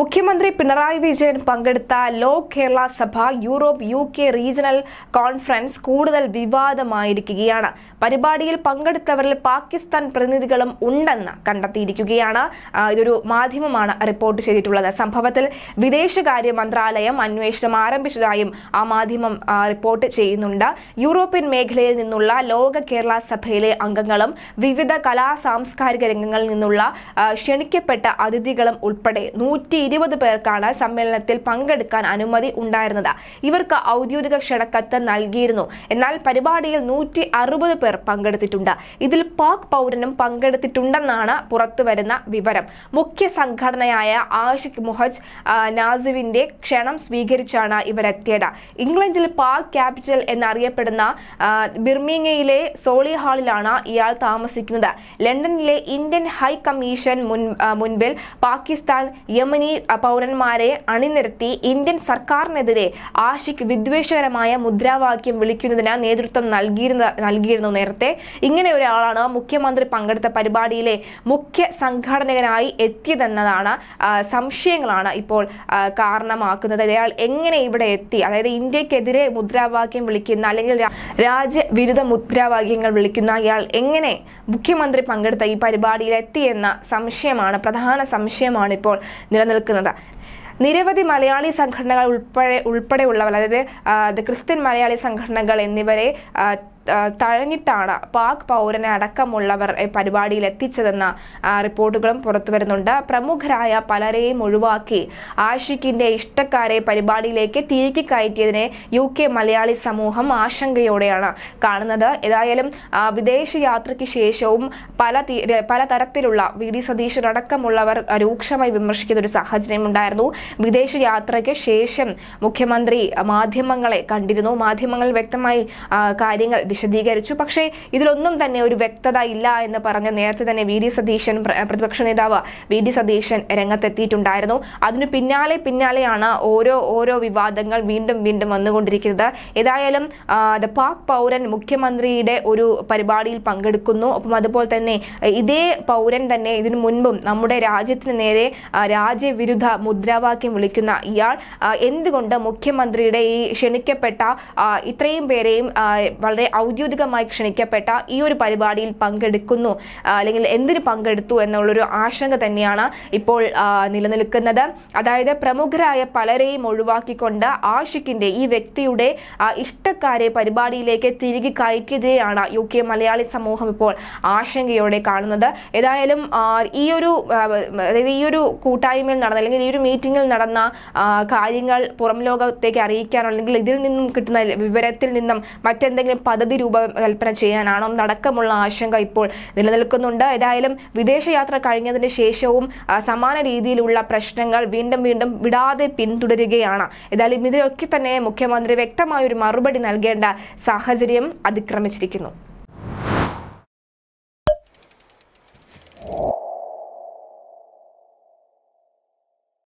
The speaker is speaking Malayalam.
മുഖ്യമന്ത്രി പിണറായി വിജയൻ പങ്കെടുത്ത ലോ Kerala Sabha Europe U K regional conference കൂടുതൽ വിവാദമായിരിക്കുകയാണ് പരിപാടിയിൽ പങ്കെടുത്തവരിൽ പാകിസ്ഥാൻ പ്രതിനിധികളും ഉണ്ടെന്ന് കണ്ടെത്തിയിരിക്കുകയാണ് ഇതൊരു മാധ്യമമാണ് റിപ്പോർട്ട് ചെയ്തിട്ടുള്ളത് സംഭവത്തിൽ വിദേശകാര്യ മന്ത്രാലയം അന്വേഷണം ആരംഭിച്ചതായും ആ മാധ്യമം റിപ്പോർട്ട് ചെയ്യുന്നുണ്ട് യൂറോപ്യൻ മേഖലയിൽ നിന്നുള്ള ലോക കേരള സഭയിലെ അംഗങ്ങളും വിവിധ കലാ സാംസ്കാരിക രംഗങ്ങളിൽ നിന്നുള്ള ക്ഷണിക്കപ്പെട്ട അതിഥികളും ഉൾപ്പെടെ നൂറ്റി ഇരുപത് പേർക്കാണ് സമ്മേളനത്തിൽ പങ്കെടുക്കാൻ അനുമതി ഉണ്ടായിരുന്നത് ഇവർക്ക് ഔദ്യോഗിക ക്ഷണക്കത്ത് നൽകിയിരുന്നു എന്നാൽ പരിപാടിയിൽ നൂറ്റി അറുപത് പേർ പങ്കെടുത്തിട്ടുണ്ട് ഇതിൽ പാക് പൗരനും പങ്കെടുത്തിട്ടുണ്ടെന്നാണ് പുറത്തുവരുന്ന വിവരം മുഖ്യ സംഘടനയായ ആഷിഖ് മുഹജ് നാസിവിന്റെ ക്ഷണം സ്വീകരിച്ചാണ് ഇവരെത്തിയത് ഇംഗ്ലണ്ടിൽ പാക് ക്യാപിറ്റൽ എന്നറിയപ്പെടുന്ന ബിർമിംഗയിലെ സോളി ഹാളിലാണ് ഇയാൾ താമസിക്കുന്നത് ലണ്ടനിലെ ഇന്ത്യൻ ഹൈ കമ്മീഷൻ മുൻപിൽ പാകിസ്ഥാൻ യമനി പൗരന്മാരെ അണിനിരത്തി ഇന്ത്യൻ സർക്കാരിനെതിരെ ആഷിഖ് വിദ്വേഷകരമായ മുദ്രാവാക്യം വിളിക്കുന്നതിന് നേതൃത്വം നൽകിയിരുന്ന നൽകിയിരുന്നു നേരത്തെ ഇങ്ങനെ ഒരാളാണ് മുഖ്യമന്ത്രി പങ്കെടുത്ത പരിപാടിയിലെ മുഖ്യ സംഘാടനകനായി എത്തിയതെന്നതാണ് സംശയങ്ങളാണ് ഇപ്പോൾ കാരണമാക്കുന്നത് അയാൾ എങ്ങനെ ഇവിടെ എത്തി അതായത് ഇന്ത്യക്കെതിരെ മുദ്രാവാക്യം വിളിക്കുന്ന അല്ലെങ്കിൽ രാജ്യവിരുദ്ധ മുദ്രാവാക്യങ്ങൾ വിളിക്കുന്ന ഇയാൾ എങ്ങനെ മുഖ്യമന്ത്രി പങ്കെടുത്ത ഈ പരിപാടിയിൽ എത്തിയെന്ന സംശയമാണ് പ്രധാന സംശയമാണ് ഇപ്പോൾ നിലനിൽക്കുന്നത് വെക്കുന്നത് നിരവധി മലയാളി സംഘടനകൾ ഉൾപ്പെടെ ഉൾപ്പെടെയുള്ളവർ അതായത് ക്രിസ്ത്യൻ മലയാളി സംഘടനകൾ എന്നിവരെ തഴഞ്ഞിട്ടാണ് പാക് പൗരനെ അടക്കമുള്ളവർ പരിപാടിയിൽ എത്തിച്ചതെന്ന റിപ്പോർട്ടുകളും പുറത്തുവരുന്നുണ്ട് പ്രമുഖരായ പലരെയും ഒഴിവാക്കി ആഷിഖിന്റെ ഇഷ്ടക്കാരെ പരിപാടിയിലേക്ക് തിരികെ കയറ്റിയതിനെ യു കെ മലയാളി സമൂഹം ആശങ്കയോടെയാണ് കാണുന്നത് ഏതായാലും വിദേശ യാത്രയ്ക്ക് ശേഷവും പല പലതരത്തിലുള്ള വി ഡി സതീശൻ അടക്കമുള്ളവർ രൂക്ഷമായി വിമർശിക്കുന്ന ഒരു സാഹചര്യം ഉണ്ടായിരുന്നു വിദേശ യാത്രയ്ക്ക് ശേഷം മുഖ്യമന്ത്രി മാധ്യമങ്ങളെ കണ്ടിരുന്നു മാധ്യമങ്ങൾ വ്യക്തമായി കാര്യങ്ങൾ വിശദീകരിച്ചു പക്ഷേ ഇതിലൊന്നും തന്നെ ഒരു വ്യക്തത ഇല്ല എന്ന് പറഞ്ഞ് നേരത്തെ തന്നെ വി ഡി സതീശൻ പ്രതിപക്ഷ നേതാവ് വി ഡി സതീശൻ രംഗത്തെത്തിയിട്ടുണ്ടായിരുന്നു അതിനു പിന്നാലെ പിന്നാലെയാണ് ഓരോ ഓരോ വിവാദങ്ങൾ വീണ്ടും വീണ്ടും വന്നുകൊണ്ടിരിക്കുന്നത് ഏതായാലും ദ പാക് പൗരൻ മുഖ്യമന്ത്രിയുടെ ഒരു പരിപാടിയിൽ പങ്കെടുക്കുന്നു ഒപ്പം അതുപോലെ തന്നെ ഇതേ പൗരൻ തന്നെ ഇതിനു മുൻപും നമ്മുടെ രാജ്യത്തിന് നേരെ രാജ്യവിരുദ്ധ മുദ്രാവാക്യം വിളിക്കുന്ന ഇയാൾ എന്തുകൊണ്ട് മുഖ്യമന്ത്രിയുടെ ഈ ക്ഷണിക്കപ്പെട്ട ഇത്രയും പേരെയും വളരെ ഔദ്യോഗികമായി ക്ഷണിക്കപ്പെട്ട ഈ ഒരു പരിപാടിയിൽ പങ്കെടുക്കുന്നു അല്ലെങ്കിൽ എന്തിന് പങ്കെടുത്തു എന്നുള്ളൊരു ആശങ്ക തന്നെയാണ് ഇപ്പോൾ നിലനിൽക്കുന്നത് അതായത് പ്രമുഖരായ പലരെയും ഒഴിവാക്കിക്കൊണ്ട് ആഷിഖിന്റെ ഈ വ്യക്തിയുടെ ഇഷ്ടക്കാരെ പരിപാടിയിലേക്ക് തിരികെ കയറ്റിയതിനെയാണ് യു കെ മലയാളി സമൂഹം ഇപ്പോൾ ആശങ്കയോടെ കാണുന്നത് ഏതായാലും ഈ ഒരു അതായത് ഈ ഒരു കൂട്ടായ്മയിൽ നടന്ന അല്ലെങ്കിൽ ഈ ഒരു മീറ്റിംഗിൽ നടന്ന കാര്യങ്ങൾ പുറം ലോകത്തേക്ക് അറിയിക്കാനോ അല്ലെങ്കിൽ ഇതിൽ നിന്നും കിട്ടുന്ന വിവരത്തിൽ നിന്നും മറ്റെന്തെങ്കിലും പദ്ധതി പദ്ധതി രൂപകൽപ്പന ചെയ്യാനാണോ എന്നടക്കമുള്ള ആശങ്ക ഇപ്പോൾ നിലനിൽക്കുന്നുണ്ട് ഏതായാലും വിദേശയാത്ര കഴിഞ്ഞതിന് ശേഷവും സമാന രീതിയിലുള്ള പ്രശ്നങ്ങൾ വീണ്ടും വീണ്ടും വിടാതെ പിന്തുടരുകയാണ് ഏതായാലും ഇതിലൊക്കെ തന്നെ മുഖ്യമന്ത്രി വ്യക്തമായ ഒരു മറുപടി നൽകേണ്ട സാഹചര്യം അതിക്രമിച്ചിരിക്കുന്നു